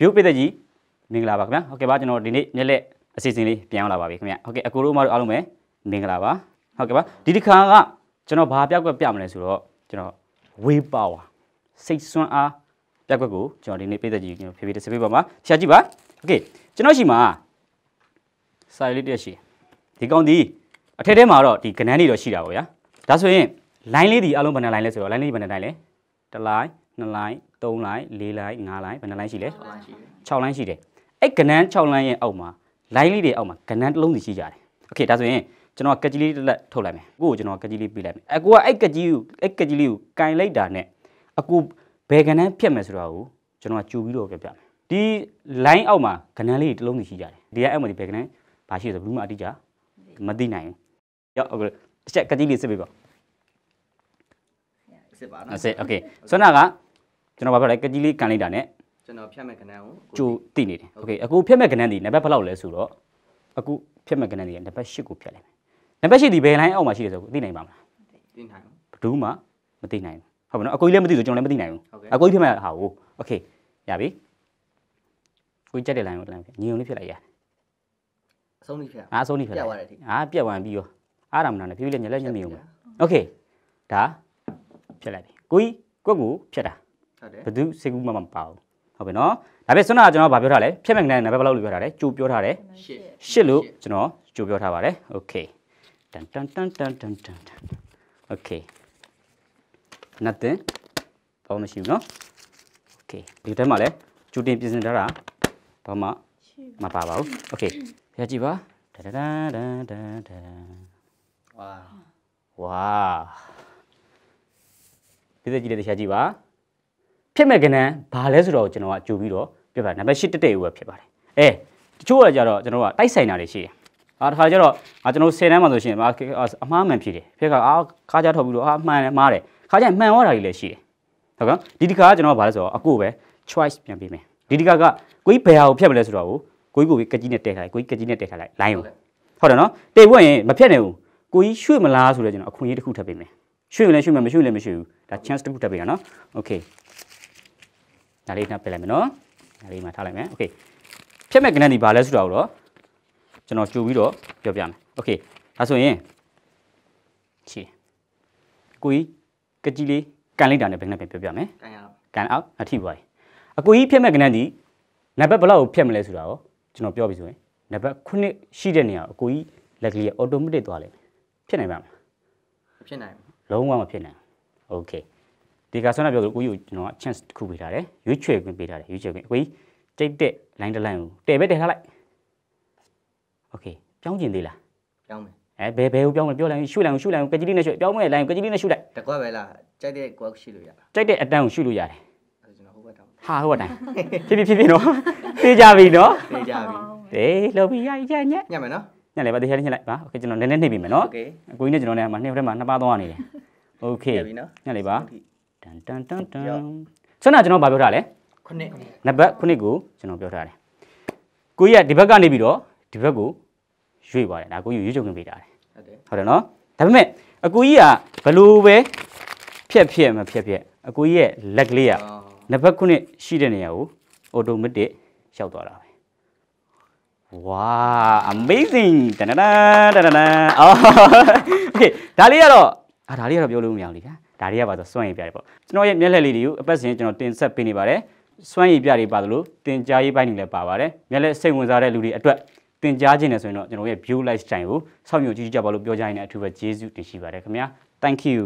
view ပိသက်ကြီးမင်္ဂလာပါခင်ဗျာဟုတ်ကဲ့ပါကျွန်တော်ဒီနေ့မျက်လက်အစီအစဉ်လေးပြန်အောင်လာပါပြီခင်ဗျာဟုတ်ကဲ့အကူတို့မတို့အားလုံးပဲမင်္ဂလာပါဟုတ်ကဲ့ပါဒီတစ်ခါကကျွန်တော်ဘာပြောက်ွက်ပြမလဲဆိုတော့ကျွန်တော် way power စိတ်စွမ်းအားပြောက်ွက်ကိုကျွန်တော်ဒီနေ့ပိသက်ကြီးကျွန်တော်ဖြည်းဖြည်းတစ်စပေးပါမှာဆရာကြည့်ပါโอเคကျွန်တော်ရှိမှာစာရေးလေးတက်ရှိဒီကောင်ဒီအထက်ထဲမှာတော့ဒီကဏန်းတွေတော့ရှိတာပါဗျာဒါဆိုရင် line လေးဒီအလုံးဘယ်နှ line လဲဆိုတော့ line လေးဘယ်နှ line လဲ1 line 2 line 3လိုင်း4လိုင်း5လိုင်းဘယ်နှလိုင်းရှိလဲ6လိုင်းရှိတယ်အဲ့ကနန်း6လိုင်းရဲ့အောက်မှာလိုင်းလေးတွေအောက်မှာကနန်းတစ်လုံးစီရှိကြတယ်โอเคဒါဆိုရင်ကျွန်တော်ကကြီးလေးတစ်လက်ထုတ်လိုက်မယ်ကိုကိုကျွန်တော်ကကြီးလေးပေးလိုက်မယ်အကိုကအဲ့ကကြီးကိုအဲ့ကကြီးလေးကိုကင်လိုက်တာနဲ့အကိုဘယ်ကနန်းဖြတ်မယ်ဆိုတာကိုကျွန်တော်ကကြိုပြီးတော့ပြပြမယ်ဒီ line အောက်မှာကနန်းလေးတစ်လုံးစီရှိကြတယ်ဒီကအဲ့မှာဒီဘယ်ကနန်းဘာရှိလဲဆိုဘူးမအတိကြမသိနိုင်ဘူးရောက်ဟုတ်ကဲ့တစ်ချက် ကကြီးလေးစစ်ပေးပါစစ်ပါနော်စစ်โอเคဆွမ်းနာကကျွန်တော်ဘာဖြစ်လဲကကြီးလေးကန်လိုက်တာနဲ့ကျွန်တော်ဖြတ်မဲ့ကနန်းကိုကျိုးတိနေတယ်โอเคအခုဖြတ်မဲ့ကနန်းဒီနံပါတ်ဘယ်လောက်လဲဆိုတော့အခုဖြတ်မဲ့ကနန်းဒီနံပါတ်၈ကိုဖြတ်လိုက်မယ်နံပါတ်၈ဒီဘယ်လိုင်းအောက်မှာရှိတယ်ဆိုသိနိုင်ပါမလားသိနိုင်ဘူးဘယ်သူမှမသိနိုင်ဘူးဟုတ်ပါနော်အကိုကြီးလည်းမသိဆိုကျွန်တော်လည်းမသိနိုင်ဘူးအကိုကြီးဖြတ်မဲ့ဟာကိုโอเคရပြီကိုကြီးကြက်တဲ့ line ကိုတလမ်းဖြတ်ညီုံလေးဖြတ်လိုက်ရတယ်အဆုံးကြီးဖြတ်ငါအဆုံးကြီးဖြတ်ပြတ်သွားတယ်ဒီအာပြတ်သွားပြီးရောအားရမနာနဲ့ဖြူးလေးညလက်ညမြုံမယ်โอเคဒါဖြတ်လိုက်ပြီကိုကြီးကွက်ကိုဖြတ်တာဘသူစေကူမှမပါဘူးဟုတ်ပြီနော်ဒါပဲဆွမ်းနာကျွန်တော်ဗာပြောထားလဲဖြည့်မဲ့ကနန်းနံပါတ်ဘယ်လောက်လို့ပြောထားလဲကြိုပြောထားတယ်8 8လို့ကျွန်တော်ကြိုပြောထားပါတယ်โอเคတန်တန်တန်တန်တန်တန်โอเค nothing ဘာမှမရှိဘူးနော်โอเคဒီတက်မှာလဲကြိုတင်ပြင်ဆင်ထားတာဘာမှမပါပါဘူးโอเคဖျက်ကြည့်ပါတတတန်တန်တန်တန်ဝါဝါဒီသက်ကြည့်တဲ့တရားကြည့်ပါဖြစ်မဲ့ကနန်းဘာလဲဆိုတော့ကျွန်တော်ကကြိုပြီးတော့ပြပါတယ်နံပါတ်၈တက်တဲ့ဦးပဲဖြစ်ပါတယ်အဲတချို့ကကြတော့ကျွန်တော်ကတိုက်ဆိုင်တာတွေရှိတယ်အာတခါကျတော့အာကျွန်တော်10တန်းမှဆိုရှင်အမှားမှန်ဖြစ်တယ်ဖြစ်ကအာခါကြထုတ်ပြီးတော့အာမှန်တယ်မှားတယ်ခါကြမှန်သွားတာတွေလည်းရှိတယ်ဟုတ်ကဲ့ဒီဒီခါကကျွန်တော်ကဘာလဲဆိုတော့အကိုပဲ choice ပြန်ပေးမယ်ဒီဒီခါကကိုကြီးဘယ်ဟာကိုဖြတ်မလဲဆိုတော့ကိုကြီးကိုကြီးကကြီးနဲ့တဲထားလိုက်ကိုကြီးကကြီးနဲ့တဲထားလိုက် line ကိုဟုတ်တယ်နော်တဲဖို့ရင်မဖြတ်နိုင်ဘူးကိုကြီးရွှေ့မလားဆိုတော့ကျွန်တော်အခွင့်အရေးတစ်ခုထပ်ပေးမယ်ရွှေ့ရင်လည်းရွှေ့မယ်မရွှေ့ရင်လည်းမရွှေ့ဘူးဒါ chance တစ်ခုထပ်ပေးတာနော် okay ဒါလေးနှပ်ပြလိုက်မယ်နော်ဒါလေးမှာထားလိုက်မယ်โอเคဖြတ်မဲ့ကနက်ဒီဘာလဲဆိုတာကိုတော့ကျွန်တော်ကြိုပြီးတော့ပြောပြမယ်โอเคဒါဆိုရင်ချီကိုကြီးကကြီးလေးကန်လိုက်တာနဲ့ဘယ်နဲ့ပြန်ပြောပြမယ်ကန်ရအောင်ကန်အောင်အထိပွားရင်အကိုကြီးဖြတ်မဲ့ကနက်ဒီနံပါတ်ဘလောက်ကိုဖြတ်မလဲဆိုတာကိုကျွန်တော်ပြောပြီးဆိုရင်နံပါတ်9ရှိတဲ့နေရာအကိုကြီးလက်ကလေးကအော်တိုမက်တစ်သွားလိမ့်မယ်ဖြစ်နိုင်ပါမလားဖြစ်နိုင်လုံးဝမဖြစ်နိုင်โอเคဒီကဆွမ်းနာပြောသူကိုကြီးကိုကျွန်တော်က chance တစ်ခုပေးထားတယ်ရွေးချယ်ခွင့်ပေးထားတယ်ရွေးချယ်ခွင့်အကိုကြီးကြိတ်တဲ့ line တစ် line ကိုတည်ပဲတည်ထားလိုက် okay ပြောင်းကျင်သေးလားပြောင်းမယ်အဲဘယ်ဘယ်ကိုပြောင်းမလဲပြောလိုက်ရှုလိုက်အောင်ရှုလိုက်အောင်ကကြိလေးနဲ့ရှုပြောင်းမဲ့လိုက်အောင်ကကြိလေးနဲ့ရှုလိုက်တကွက်ပဲလားကြိုက်တဲ့ကွက်ရှုလို့ရလားကြိုက်တဲ့အတန်းကိုရှုလို့ရတယ်ကျွန်တော်ဟိုဘက်တောင်းဟာဟိုဘက်တိုင်းဖြစ်ဖြစ်ဖြစ်ဖြစ်နော်သိကြပြီနော်သိကြပြီတေးလောက်ပြီးရရညက်ညက်မယ်နော်ညက်လေပါတေးရညက်လိုက်ပါโอเคကျွန်တော်နည်းနည်းနှိပ်ပြီမယ်နော်โอเคအကိုကြီးနဲ့ကျွန်တော်နဲ့မှာနှစ်ဖက်မှာနှစ်ပါးသွားနေတယ်โอเคညက်ပြီနော်ညက်လေပါတန်တန်တန်တန်ဆန္ဒကျွန်တော်ဗာပြောထားလဲခုနှစ်နံပါတ်ခုနှစ်ကိုကျွန်တော်ပြောထားတယ်ကိုကြီးကဒီဘက်ကနေပြီးတော့ဒီဘက်ကိုရွေ့ပါတယ်ဒါကိုကြီးရွေ့ချုပ်ခင်ပေးတာတယ်ဟုတ်တယ်ဟုတ်တယ်နော်ဒါပေမဲ့အကိုကြီးကဘလို့ပဲဖြက်ဖြက်မဖြက်ဖြက်အကိုကြီးရဲ့လက်ကလေးကနံပါတ်ခုနှစ်ရှိတဲ့နေရာကိုအော်တိုမက်တစ်ရောက်သွားတာပဲဝါ amazing တနတနတနအော်ဒါလေးကတော့အာဒါလေးကတော့ပြောလို့မရဘူးလေဗျာဒါတွေကပါဆိုစွန့်ရည်ပြတွေပေါ့ကျွန်တော်ရဲ့မျက်လှည့်လေးတွေကိုအပတ်စဉ်ကျွန်တော်တင်ဆက်ပေးနေပါတယ်စွန့်ရည်ပြတွေပါသလိုတင်ကြားရေးပိုင်းတွေလည်းပါပါတယ်မျက်လှည့်စိတ်ဝင်စားတဲ့လူတွေအတွက်တင်ကြားခြင်းနဲ့ဆိုရင်တော့ကျွန်တော်ရဲ့ view lifestyle ကိုစောင့်မျှော်ကြည့်ကြပါလို့ပြောကြရင်လည်းအထူးပဲကျေးဇူးတင်ရှိပါတယ်ခင်ဗျာ thank you